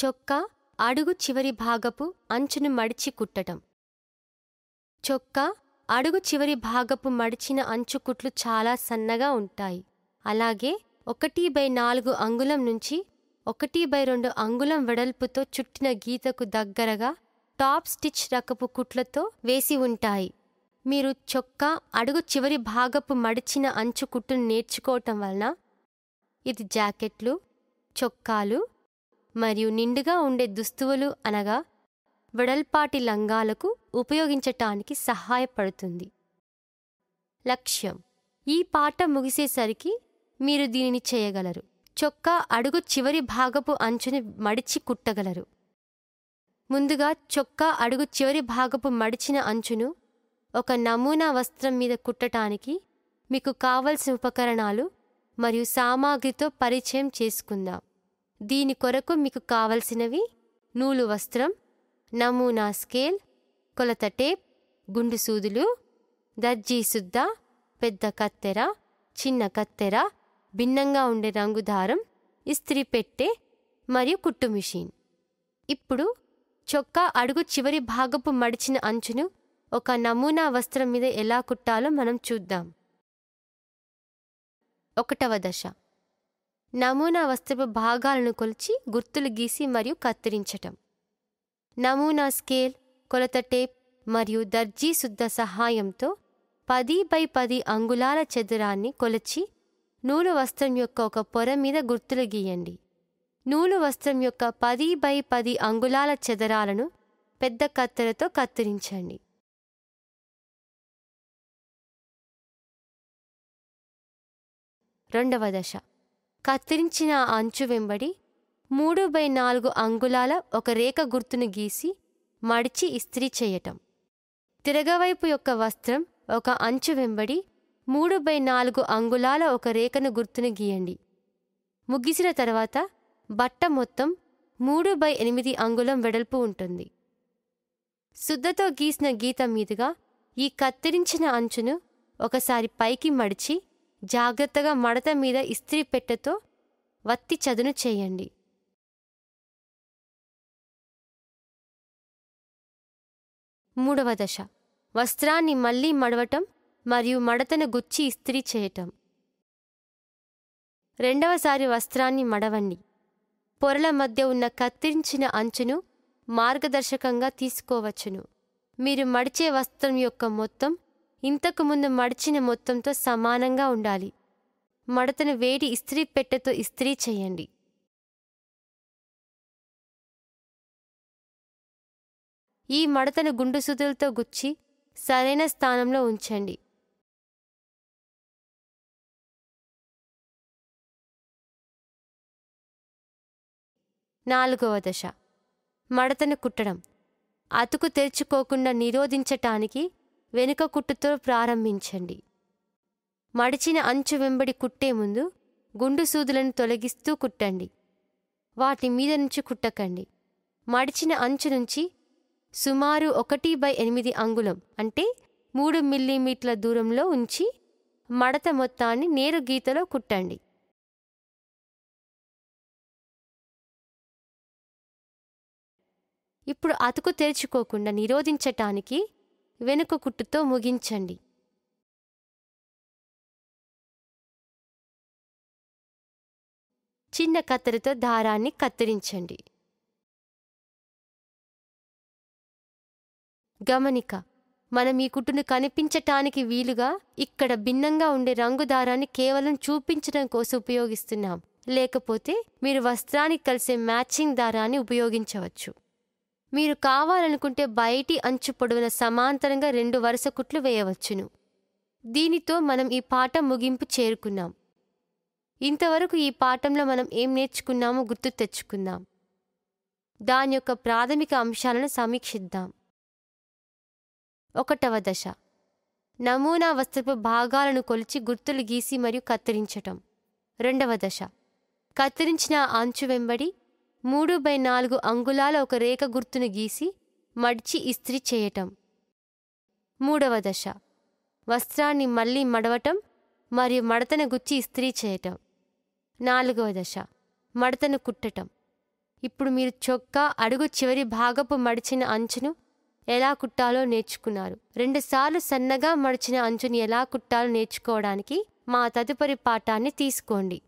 చొక్కా అడుగు చివరి భాగపు అంచును మడిచి కుట్టటం చొక్కా అడుగు చివరి భాగపు మడిచిన అంచు కుట్లు చాలా సన్నగా ఉంటాయి అలాగే ఒకటి బై నాలుగు అంగుళం నుంచి ఒకటి బై రెండు అంగుళం వెడల్పుతో చుట్టిన గీతకు దగ్గరగా టాప్ స్టిచ్ రకపు కుట్లతో వేసి ఉంటాయి మీరు చొక్కా అడుగు చివరి భాగపు మడిచిన అంచు కుట్టును నేర్చుకోవటం వలన ఇది జాకెట్లు చొక్కాలు మరియు నిండుగా ఉండే దుస్తువులు అనగా వెడల్పాటి లంగాలకు ఉపయోగించటానికి సహాయపడుతుంది లక్ష్యం ఈ పాట ముగిసేసరికి మీరు దీనిని చేయగలరు చొక్కా అడుగు చివరి భాగపు అంచుని మడిచి కుట్టగలరు ముందుగా చొక్కా అడుగు చివరి భాగపు మడిచిన అంచును ఒక నమూనా వస్త్రం మీద కుట్టటానికి మీకు కావలసిన ఉపకరణాలు మరియు సామాగ్రితో పరిచయం చేసుకుందాం దీని కొరకు మీకు కావలసినవి నూలు వస్త్రం నమూనా స్కేల్ కొలత టేప్ గుండు సూదులు దర్జీ సుద్ద పెద్ద కత్తెర చిన్న కత్తెర భిన్నంగా ఉండే రంగుదారం ఇస్త్రీ పెట్టె మరియు కుట్టు మిషన్ ఇప్పుడు చొక్కా అడుగు చివరి భాగపు మడిచిన అంచును ఒక నమూనా వస్త్రం మీద ఎలా కుట్టాలో మనం చూద్దాం ఒకటవ దశ నమూనా వస్త్రపు భాగాలను కొలిచి గుర్తులు గీసి మరియు కత్తిరించటం నమూనా స్కేల్ కొలత టేప్ మరియు దర్జీ శుద్ధ సహాయంతో పది బై పది అంగుళాల చదురాన్ని కొలిచి నూలు వస్త్రం యొక్క ఒక పొర మీద గుర్తులు గీయండి నూలు వస్త్రం యొక్క పది బై పది అంగుళాల చదరాలను పెద్ద కత్తెరతో కత్తిరించండి రెండవ దశ కత్తిరించిన అంచు వెంబడి మూడు బై నాలుగు అంగుళాల ఒక రేఖ గుర్తును గీసి మడిచి ఇస్త్రీ చేయటం తిరగవైపు యొక్క వస్త్రం ఒక అంచు వెంబడి మూడు బై నాలుగు అంగుళాల ఒక రేఖను గుర్తును గీయండి ముగిసిన తర్వాత బట్ట మొత్తం మూడు బై ఎనిమిది అంగుళం వెడల్పు ఉంటుంది శుద్ధతో గీసిన గీత మీదుగా ఈ కత్తిరించిన అంచును ఒకసారి పైకి మడిచి జాగ్రత్తగా మడత మీద ఇస్త్రీ పెట్టెతో వత్తి చదును చేయండి మూడవ దశ వస్త్రాన్ని మళ్ళీ మడవటం మరియు మడతను గుచ్చి ఇస్త్రీ చేయటం రెండవసారి వస్త్రాన్ని మడవండి పొరల మధ్య ఉన్న కత్తిరించిన అంచును మార్గదర్శకంగా తీసుకోవచ్చును మీరు మడిచే వస్త్రం యొక్క మొత్తం ఇంతకుముందు మడిచిన మొత్తంతో సమానంగా ఉండాలి మడతను వేడి ఇస్త్రీ పెట్టెతో ఇస్త్రీ చేయండి ఈ మడతను గుండు సుదులతో గుచ్చి సరైన స్థానంలో ఉంచండి నాలుగవ దశ మడతను కుట్టడం అతుకు తెరుచుకోకుండా నిరోధించటానికి వెనుక కుట్టుతో ప్రారంభించండి మడిచిన అంచు వెంబడి కుట్టే ముందు గుండు సూదులను తొలగిస్తూ కుట్టండి వాటి మీద నుంచి కుట్టకండి మడిచిన అంచు నుంచి సుమారు ఒకటి బై ఎనిమిది అంగుళం అంటే మూడు మిల్లీమీటర్ల దూరంలో ఉంచి మడత మొత్తాన్ని నేరు గీతలో కుట్టండి ఇప్పుడు అతుకు తెరుచుకోకుండా నిరోధించటానికి వెనుక కుట్టుతో ముగించండి చిన్న కత్తెరతో దారాన్ని కత్తిరించండి గమనిక మనం ఈ కుట్టును కనిపించటానికి వీలుగా ఇక్కడ భిన్నంగా ఉండే రంగు దారాన్ని కేవలం చూపించడం కోసం ఉపయోగిస్తున్నాం లేకపోతే మీరు వస్త్రానికి కలిసే మ్యాచింగ్ దారాన్ని ఉపయోగించవచ్చు మీరు కావాలనుకుంటే బయటి అంచు పొడవున సమాంతరంగా రెండు వరుస కుట్లు వేయవచ్చును దీనితో మనం ఈ పాఠం ముగింపు చేరుకున్నాం ఇంతవరకు ఈ పాఠంలో మనం ఏం నేర్చుకున్నామో గుర్తు తెచ్చుకుందాం దాని యొక్క ప్రాథమిక అంశాలను సమీక్షిద్దాం ఒకటవ దశ నమూనా వస్త్రపు భాగాలను కొలిచి గుర్తులు గీసి మరియు కత్తిరించటం రెండవ దశ కత్తిరించిన అంచు వెంబడి మూడు బై నాలుగు అంగుళాల ఒక రేఖ గుర్తును గీసి మడిచి ఇస్త్రీ చేయటం మూడవ దశ వస్త్రాన్ని మళ్ళీ మడవటం మరియు మడతను గుచ్చి ఇస్త్రీ చేయటం నాలుగవ దశ మడతను కుట్టటం ఇప్పుడు మీరు చొక్కా అడుగు చివరి భాగపు మడిచిన అంచును ఎలా కుట్టాలో నేర్చుకున్నారు రెండుసార్లు సన్నగా మడిచిన అంచుని ఎలా కుట్టాలో నేర్చుకోవడానికి మా తదుపరి పాఠాన్ని తీసుకోండి